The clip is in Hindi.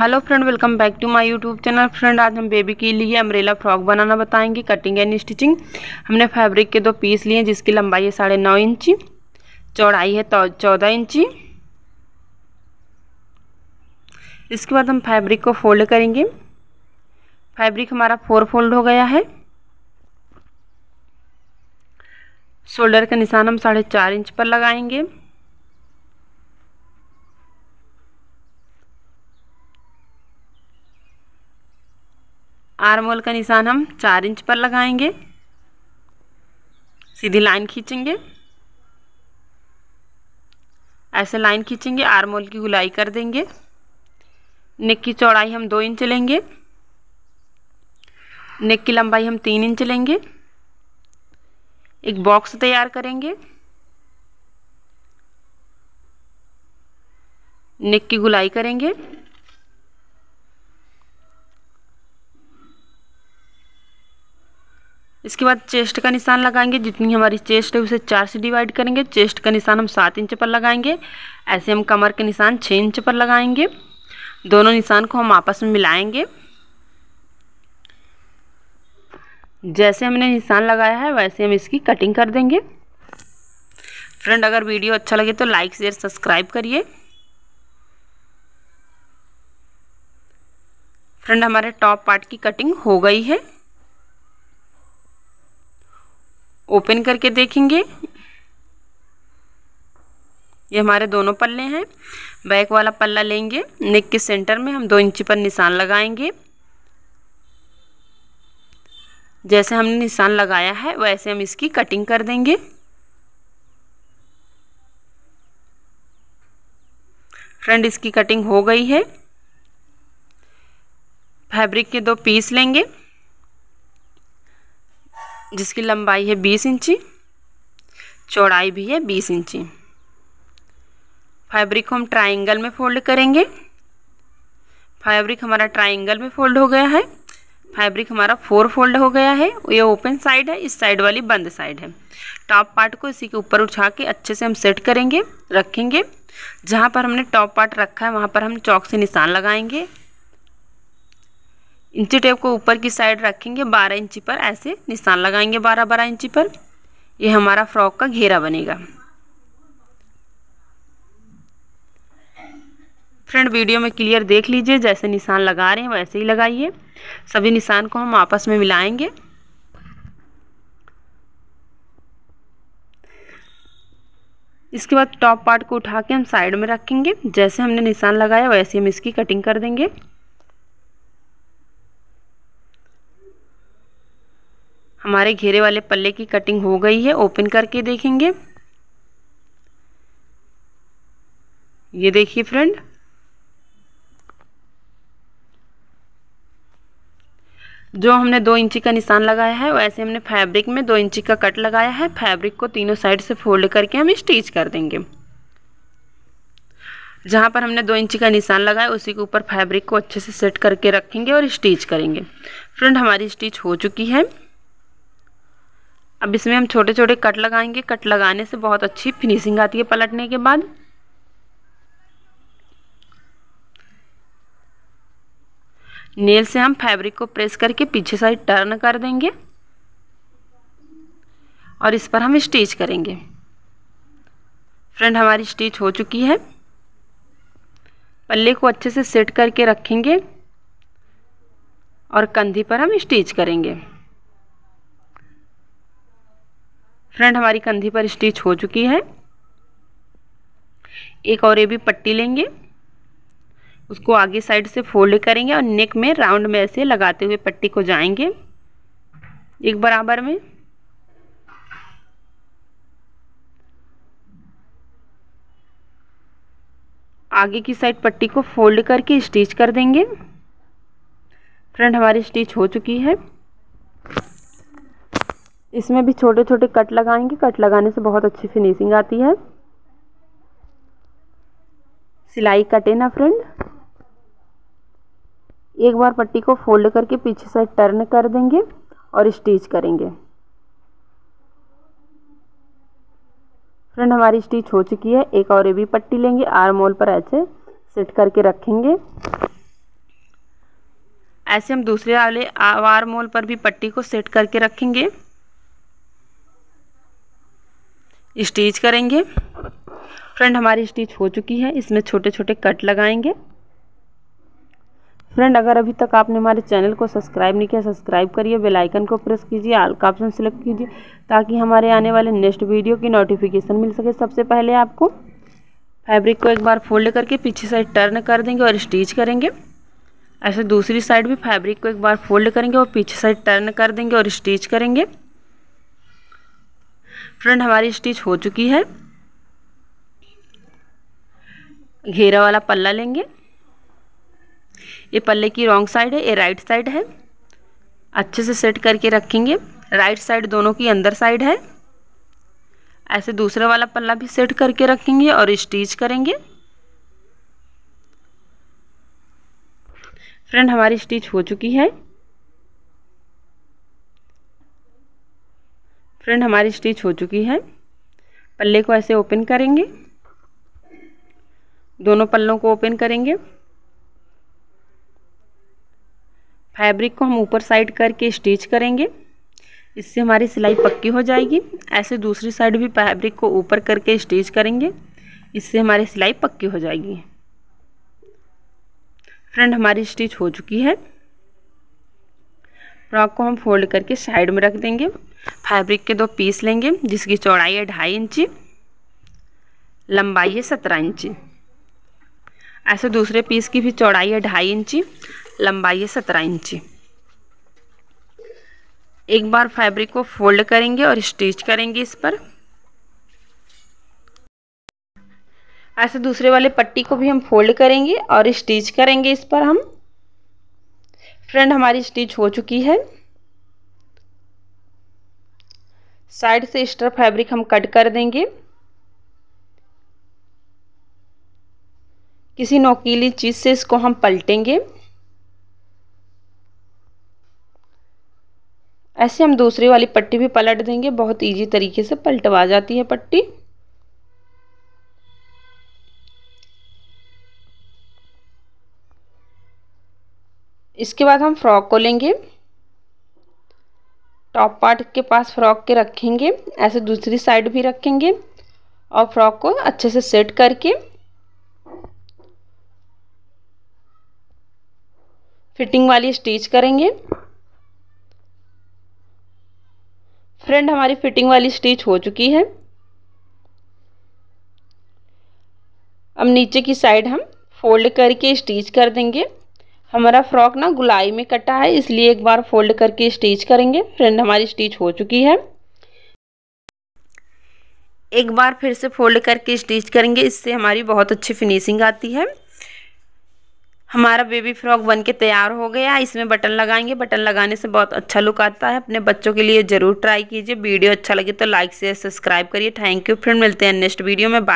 hello friend welcome back to my YouTube channel friend आज हम बेबी के लिए अम्ब्रेला फ्रॉक बनाना बताएंगे कटिंग एंड स्टिचिंग हमने फैब्रिक के दो पीस लिए जिसकी लंबाई है साढ़े नौ इंची चौड़ाई है तो चौदह इंची इसके बाद हम फैब्रिक को फोल्ड करेंगे फैब्रिक हमारा फोर फोल्ड हो गया है शोल्डर का निशान हम साढ़े चार इंच पर लगाएंगे आर्म होल का निशान हम चार इंच पर लगाएंगे सीधी लाइन खींचेंगे ऐसे लाइन खींचेंगे आर्म होल की गुलाई कर देंगे नेक की चौड़ाई हम दो इंच लेंगे नेक की लंबाई हम तीन इंच लेंगे एक बॉक्स तैयार करेंगे नेक की गुलाई करेंगे इसके बाद चेस्ट का निशान लगाएंगे जितनी हमारी चेस्ट है उसे चार से डिवाइड करेंगे चेस्ट का निशान हम सात इंच पर लगाएंगे ऐसे हम कमर के निशान छः इंच पर लगाएंगे दोनों निशान को हम आपस में मिलाएंगे जैसे हमने निशान लगाया है वैसे हम इसकी कटिंग कर देंगे फ्रेंड अगर वीडियो अच्छा लगे तो लाइक शेयर सब्सक्राइब करिए फ्रेंड हमारे टॉप पार्ट की कटिंग हो गई है ओपन करके देखेंगे ये हमारे दोनों पल्ले हैं बैक वाला पल्ला लेंगे नेक के सेंटर में हम दो इंची पर निशान लगाएंगे जैसे हमने निशान लगाया है वैसे हम इसकी कटिंग कर देंगे फ्रेंड इसकी कटिंग हो गई है फैब्रिक के दो पीस लेंगे जिसकी लंबाई है बीस इंची चौड़ाई भी है बीस इंची फैब्रिक को हम ट्राइंगल में फोल्ड करेंगे फैब्रिक हमारा ट्राइंगल में फोल्ड हो गया है फैब्रिक हमारा फोर फोल्ड हो गया है ये ओपन साइड है इस साइड वाली बंद साइड है टॉप पार्ट को इसी के ऊपर उठा के अच्छे से हम सेट करेंगे रखेंगे जहाँ पर हमने टॉप पार्ट रखा है वहाँ पर हम चौक से निशान लगाएंगे इंची टेप को ऊपर की साइड रखेंगे बारह इंची पर ऐसे निशान लगाएंगे बारह बारह इंची पर ये हमारा फ्रॉक का घेरा बनेगा फ्रेंड वीडियो में क्लियर देख लीजिए जैसे निशान लगा रहे हैं वैसे ही लगाइए सभी निशान को हम आपस में मिलाएंगे इसके बाद टॉप पार्ट को उठा के हम साइड में रखेंगे जैसे हमने निशान लगाया वैसे हम इसकी कटिंग कर देंगे हमारे घेरे वाले पल्ले की कटिंग हो गई है ओपन करके देखेंगे ये देखिए फ्रेंड जो हमने दो इंची का निशान लगाया है वैसे हमने फैब्रिक में दो इंची का कट लगाया है फैब्रिक को तीनों साइड से फोल्ड करके हम स्टिच कर देंगे जहाँ पर हमने दो इंची का निशान लगाया उसी के ऊपर फैब्रिक को अच्छे से सेट करके रखेंगे और स्टिच करेंगे फ्रेंड हमारी स्टिच हो चुकी है अब इसमें हम छोटे छोटे कट लगाएंगे कट लगाने से बहुत अच्छी फिनिशिंग आती है पलटने के बाद नेल से हम फैब्रिक को प्रेस करके पीछे साइड टर्न कर देंगे और इस पर हम स्टिच करेंगे फ्रेंड हमारी स्टिच हो चुकी है पल्ले को अच्छे से सेट करके रखेंगे और कंधी पर हम स्टिच करेंगे फ्रंट हमारी कंधे पर स्टिच हो चुकी है एक और ये भी पट्टी लेंगे उसको आगे साइड से फोल्ड करेंगे और नेक में राउंड में ऐसे लगाते हुए पट्टी को जाएंगे एक बराबर में आगे की साइड पट्टी को फोल्ड करके स्टिच कर देंगे फ्रंट हमारी स्टिच हो चुकी है इसमें भी छोटे छोटे कट लगाएंगे कट लगाने से बहुत अच्छी फिनिशिंग आती है सिलाई कटे ना फ्रेंड एक बार पट्टी को फोल्ड करके पीछे साइड टर्न कर देंगे और स्टिच करेंगे फ्रेंड हमारी स्टिच हो चुकी है एक और ये भी पट्टी लेंगे आर्म होल पर ऐसे सेट करके रखेंगे ऐसे हम दूसरे वाले आर्म होल पर भी पट्टी को सेट करके रखेंगे स्टिच करेंगे फ्रेंड हमारी स्टिच हो चुकी है इसमें छोटे छोटे कट लगाएंगे फ्रेंड अगर अभी तक आपने हमारे चैनल को सब्सक्राइब नहीं किया सब्सक्राइब करिए बेल आइकन को प्रेस कीजिए आल का ऑप्शन सेलेक्ट कीजिए ताकि हमारे आने वाले नेक्स्ट वीडियो की नोटिफिकेशन मिल सके सबसे पहले आपको फैब्रिक को एक बार फोल्ड करके पीछे साइड टर्न कर देंगे और स्टिच करेंगे ऐसे दूसरी साइड भी फैब्रिक को एक बार फोल्ड करेंगे और पीछे साइड टर्न कर देंगे और स्टिच करेंगे फ्रंट हमारी स्टिच हो चुकी है घेरा वाला पल्ला लेंगे ये पल्ले की रॉन्ग साइड है ये राइट साइड है अच्छे से सेट करके रखेंगे राइट साइड दोनों की अंदर साइड है ऐसे दूसरे वाला पल्ला भी सेट करके रखेंगे और स्टिच करेंगे फ्रेंड हमारी स्टिच हो चुकी है फ्रेंड हमारी स्टिच हो चुकी है पल्ले को ऐसे ओपन करेंगे दोनों पल्लों को ओपन करेंगे फैब्रिक को हम ऊपर साइड करके स्टिच करेंगे इससे हमारी सिलाई पक्की हो जाएगी ऐसे दूसरी साइड भी फैब्रिक को ऊपर करके स्टिच करेंगे इससे हमारी सिलाई पक्की हो जाएगी फ्रेंड हमारी स्टिच हो चुकी है फ्रॉक को हम फोल्ड करके साइड में रख देंगे फैब्रिक के दो पीस लेंगे जिसकी चौड़ाई है ढाई इंची लंबाई है सत्रह इंची ऐसे दूसरे पीस की भी चौड़ाई है ढाई इंची लंबाई है सत्रह इंची एक बार फैब्रिक को फोल्ड करेंगे और स्टिच करेंगे इस पर ऐसे दूसरे वाले पट्टी को भी हम फोल्ड करेंगे और स्टिच करेंगे इस पर हम फ्रेंड हमारी स्टिच हो चुकी है साइड से एक्स्ट्रा फैब्रिक हम कट कर देंगे किसी नोकीली चीज़ से इसको हम पलटेंगे ऐसे हम दूसरी वाली पट्टी भी पलट देंगे बहुत इजी तरीके से पलटवा जाती है पट्टी इसके बाद हम फ्रॉक को लेंगे टॉप पार्ट के पास फ्रॉक के रखेंगे ऐसे दूसरी साइड भी रखेंगे और फ्रॉक को अच्छे से सेट करके फिटिंग वाली स्टिच करेंगे फ्रेंड हमारी फिटिंग वाली स्टिच हो चुकी है अब नीचे की साइड हम फोल्ड करके स्टिच कर देंगे हमारा फ्रॉक ना गुलाई में कटा है इसलिए एक बार फोल्ड करके स्टिच करेंगे फ्रेंड हमारी स्टिच हो चुकी है एक बार फिर से फोल्ड करके स्टिच करेंगे इससे हमारी बहुत अच्छी फिनिशिंग आती है हमारा बेबी फ्रॉक बन के तैयार हो गया इसमें बटन लगाएंगे बटन लगाने से बहुत अच्छा लुक आता है अपने बच्चों के लिए ज़रूर ट्राई कीजिए वीडियो अच्छा लगे तो लाइक से सब्सक्राइब करिए थैंक यू फ्रेंड मिलते हैं नेक्स्ट वीडियो में